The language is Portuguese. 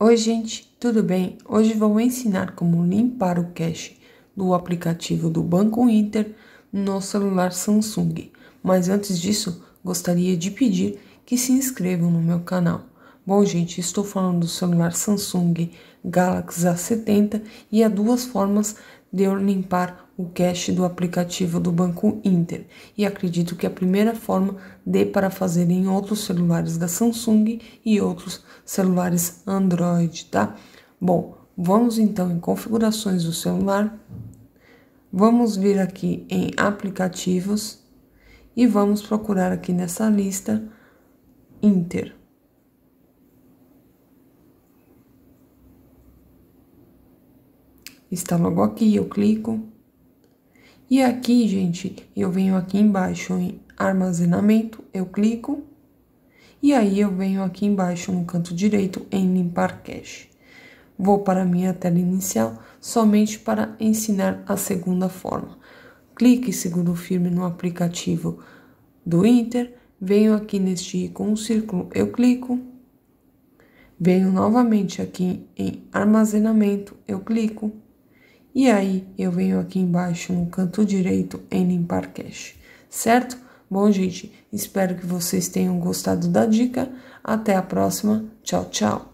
Oi, gente, tudo bem? Hoje vou ensinar como limpar o cache do aplicativo do Banco Inter no celular Samsung. Mas antes disso, gostaria de pedir que se inscrevam no meu canal. Bom, gente, estou falando do celular Samsung Galaxy A70 e há duas formas eu limpar o cache do aplicativo do Banco Inter e acredito que a primeira forma dê para fazer em outros celulares da Samsung e outros celulares Android, tá? Bom, vamos então em configurações do celular, vamos vir aqui em aplicativos e vamos procurar aqui nessa lista Inter. está logo aqui, eu clico. E aqui, gente, eu venho aqui embaixo em armazenamento, eu clico. E aí, eu venho aqui embaixo no canto direito em limpar cache. Vou para minha tela inicial somente para ensinar a segunda forma. Clique seguro firme no aplicativo do Inter, venho aqui neste ícone um círculo, eu clico. Venho novamente aqui em armazenamento, eu clico. E aí eu venho aqui embaixo no canto direito em limpar cache, certo? Bom, gente, espero que vocês tenham gostado da dica. Até a próxima. Tchau, tchau.